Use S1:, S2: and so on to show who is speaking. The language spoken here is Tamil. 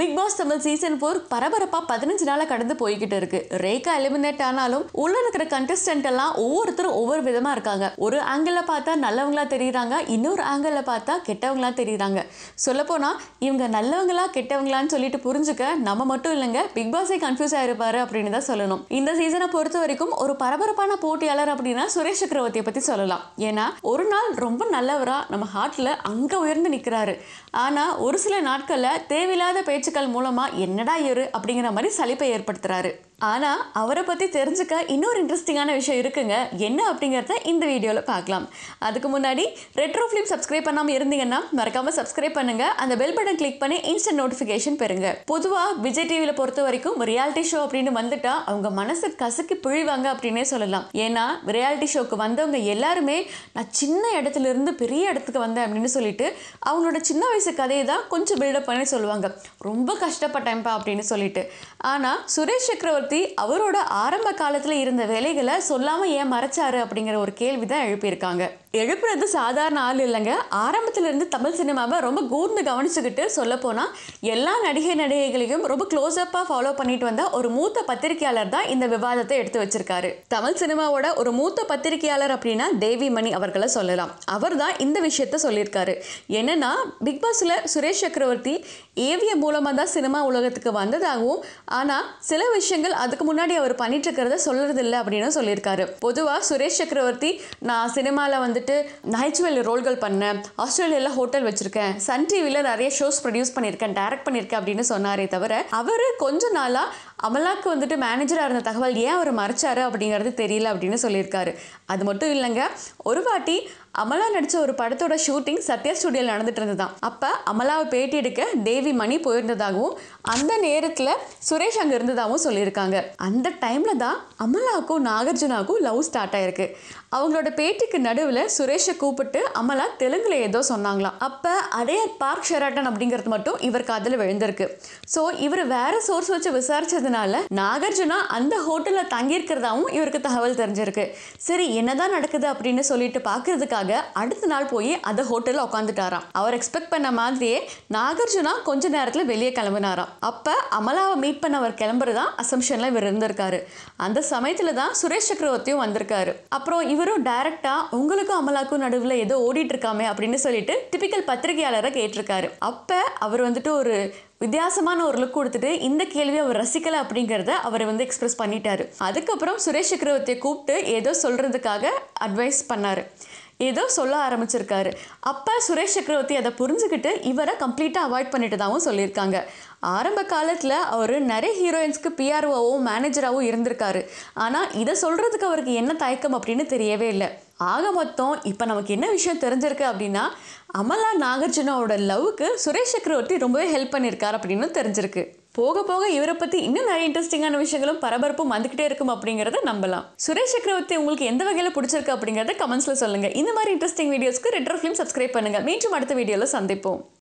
S1: big Boss Tamil season four பரபரப்பா பதினஞ்சு நாளாக கடந்து போய்கிட்டு இருக்கு ரேகா எலிமினேட் ஆனாலும் உள்ள இருக்கிற கண்டஸ்டன்ட் எல்லாம் ஒவ்வொருத்தரும் ஒவ்வொரு விதமா இருக்காங்க ஒரு ஆங்கிள் பார்த்தா நல்லவங்களா தெரியுறாங்க இன்னொரு ஆங்கிள் பார்த்தா கெட்டவங்களா தெரியுறாங்க போனா இவங்க நல்லவங்களா கெட்டவங்களான்னு சொல்லிட்டு புரிஞ்சுக்க நம்ம மட்டும் இல்லைங்க பிக் பாஸே கன்ஃபியூஸ் ஆயிருப்பாரு அப்படின்னு தான் சொல்லணும் இந்த சீசனை பொறுத்த வரைக்கும் ஒரு பரபரப்பான போட்டியாளர் அப்படின்னா சுரேஷ் சக்கரவர்த்திய பத்தி சொல்லலாம் ஏன்னா ஒரு நாள் ரொம்ப நல்லவரா நம்ம ஹார்ட்ல அங்க உயர்ந்து நிக்கிறாரு ஆனா ஒரு சில நாட்கள்ல தேவையில்லாத பேச்சு பேச்சுக்கள் மூலமாக என்னடா இரு அப்படிங்கிற மாதிரி சலிப்பை ஏற்படுத்துகிறாரு ஆனால் அவரை பற்றி தெரிஞ்சுக்க இன்னொரு இன்ட்ரெஸ்டிங்கான விஷயம் இருக்குங்க என்ன அப்படிங்கிறத இந்த வீடியோவில் பார்க்கலாம் அதுக்கு முன்னாடி ரெட்ரோ ஃபிலிம் சப்ஸ்கிரைப் பண்ணாமல் இருந்தீங்கன்னா மறக்காமல் சப்ஸ்கிரைப் பண்ணுங்கள் அந்த பெல் பட்டன் கிளிக் பண்ணி இன்ஸ்டன்ட் நோட்டிஃபிகேஷன் பெறுங்க பொதுவாக விஜய் டிவியில் பொறுத்த வரைக்கும் ரியாலிட்டி ஷோ அப்படின்னு வந்துட்டால் அவங்க மனசு கசக்கி பிழிவாங்க அப்படின்னே சொல்லலாம் ஏன்னா ரியாலிட்டி ஷோக்கு வந்தவங்க எல்லாருமே நான் சின்ன இடத்துல இருந்து பெரிய இடத்துக்கு வந்தேன் அப்படின்னு சொல்லிட்டு அவங்களோட சின்ன வயசு கதையை தான் கொஞ்சம் பில்டப் பண்ணி சொல்லுவாங்க ரொம்ப கஷ்டப்பட்டேன்ப்பா அப்படின்னு சொல்லிட்டு ஆனால் சுரேஷ் சக்கரவர்த்தி சக்கரவர்த்தி அவரோட ஆரம்ப காலத்தில் இருந்த வேலைகளை சொல்லாமல் ஏன் மறைச்சாரு அப்படிங்கிற ஒரு கேள்விதான் எழுப்பியிருக்காங்க எழுப்புறது சாதாரண ஆள் இல்லைங்க இருந்து தமிழ் சினிமாவை ரொம்ப கூர்ந்து கவனிச்சுக்கிட்டு போனா எல்லா நடிகை நடிகைகளையும் ரொம்ப க்ளோஸ்அப்பாக ஃபாலோ பண்ணிட்டு வந்த ஒரு மூத்த பத்திரிகையாளர் தான் இந்த விவாதத்தை எடுத்து வச்சிருக்காரு தமிழ் சினிமாவோட ஒரு மூத்த பத்திரிகையாளர் அப்படின்னா தேவிமணி அவர்களை சொல்லலாம் அவர் தான் இந்த விஷயத்த சொல்லியிருக்காரு என்னன்னா பிக் பாஸ்ல சுரேஷ் சக்கரவர்த்தி ஏவிய மூலமா தான் சினிமா உலகத்துக்கு வந்ததாகவும் ஆனா சில விஷயங்கள் அதுக்கு முன்னாடி அவர் பண்ணிட்டு இருக்கிறத சொல்றது இல்லை அப்படின்னு சொல்லியிருக்காரு பொதுவாக சுரேஷ் சக்கரவர்த்தி நான் சினிமாவில் வந்துட்டு நகைச்சுவையில் ரோல்கள் பண்ணேன் ஆஸ்திரேலியாவில் ஹோட்டல் வச்சிருக்கேன் சன் டிவியில் நிறைய ஷோஸ் ப்ரொடியூஸ் பண்ணியிருக்கேன் டேரக்ட் பண்ணியிருக்கேன் அப்படின்னு சொன்னாரே தவிர அவர் கொஞ்ச நாளாக அமலாக்கு வந்துட்டு மேனேஜராக இருந்த தகவல் ஏன் அவர் மறைச்சாரு அப்படிங்கிறது தெரியல அப்படின்னு சொல்லியிருக்காரு அது மட்டும் இல்லைங்க ஒரு வாட்டி அமலா நடித்த ஒரு படத்தோட ஷூட்டிங் சத்யா ஸ்டுடியோவில் நடந்துட்டு இருந்ததான் அப்போ அமலாவை பேட்டி எடுக்க தேவி மணி போயிருந்ததாகவும் அந்த நேரத்தில் சுரேஷ் அங்கே இருந்ததாகவும் சொல்லியிருக்காங்க அந்த டைமில் தான் அமலாவுக்கும் நாகார்ஜுனாவுக்கும் லவ் ஸ்டார்ட் ஆயிருக்கு அவங்களோட பேட்டிக்கு நடுவில் சுரேஷை கூப்பிட்டு அமலா தெலுங்கில் ஏதோ சொன்னாங்களாம் அப்போ அதே பார்க் ஷெராட்டன் அப்படிங்கிறது மட்டும் இவர் காதில் விழுந்திருக்கு ஸோ இவர் வேற சோர்ஸ் வச்சு விசாரிச்சதுனால நாகார்ஜுனா அந்த ஹோட்டலில் தங்கியிருக்கிறதாவும் இவருக்கு தகவல் தெரிஞ்சிருக்கு சரி என்னதான் நடக்குது அப்படின்னு சொல்லிட்டு பார்க்கறதுக்காக படத்துக்காக அடுத்த நாள் போய் அந்த ஹோட்டலில் உட்காந்துட்டாராம் அவர் எக்ஸ்பெக்ட் பண்ண மாதிரியே நாகார்ஜுனா கொஞ்ச நேரத்தில் வெளியே கிளம்பினாராம் அப்போ அமலாவை மீட் பண்ண அவர் கிளம்புறதான் அசம்ஷனில் இவர் இருந்திருக்காரு அந்த சமயத்தில் தான் சுரேஷ் சக்கரவர்த்தியும் வந்திருக்காரு அப்புறம் இவரும் டைரெக்டாக உங்களுக்கும் அமலாக்கும் நடுவில் ஏதோ ஓடிட்டு இருக்காமே அப்படின்னு சொல்லிட்டு டிபிக்கல் பத்திரிகையாளரை கேட்டிருக்காரு அப்போ அவர் வந்துட்டு ஒரு வித்தியாசமான ஒரு லுக் கொடுத்துட்டு இந்த கேள்வி அவர் ரசிக்கலை அப்படிங்கிறத அவர் வந்து எக்ஸ்பிரஸ் பண்ணிட்டாரு அதுக்கப்புறம் சுரேஷ் சக்கரவர்த்தியை கூப்பிட்டு ஏதோ சொல்கிறதுக்காக அட்வைஸ் பண்ணார் ஏதோ சொல்ல ஆரம்பிச்சிருக்காரு அப்போ சுரேஷ் சக்கரவர்த்தி அதை புரிஞ்சுக்கிட்டு இவரை கம்ப்ளீட்டாக அவாய்ட் பண்ணிட்டதாகவும் சொல்லியிருக்காங்க ஆரம்ப காலத்தில் அவர் நிறைய ஹீரோயின்ஸ்க்கு பிஆர்ஓவும் மேனேஜராகவும் இருந்திருக்காரு ஆனால் இதை சொல்கிறதுக்கு அவருக்கு என்ன தயக்கம் அப்படின்னு தெரியவே இல்லை ஆக மொத்தம் இப்போ நமக்கு என்ன விஷயம் தெரிஞ்சிருக்கு அப்படின்னா அமலா நாகார்ஜுனாவோட லவ்வுக்கு சுரேஷ் சக்கரவர்த்தி ரொம்பவே ஹெல்ப் பண்ணியிருக்கார் அப்படின்னு தெரிஞ்சிருக்கு போக போக இவரை பற்றி இன்னும் நிறைய இன்ட்ரெஸ்டிங்கான விஷயங்களும் பரபரப்பும் வந்துக்கிட்டே இருக்கும் அப்படிங்கிறத நம்பலாம் சுரேஷ் சக்கரவர்த்தி உங்களுக்கு எந்த வகையில் பிடிச்சிருக்கு அப்படிங்கிறத கமெண்ட்ஸ்ல சொல்லுங்க இந்த மாதிரி இன்ட்ரெஸ்டிங் வீடியோஸ்க்கு ரெட்ரோ ஃபிலிம் சப்ஸ்கிரைப் பண்ணுங்க மீண்டும் அடுத்த வீடியோல சந்திப்போம்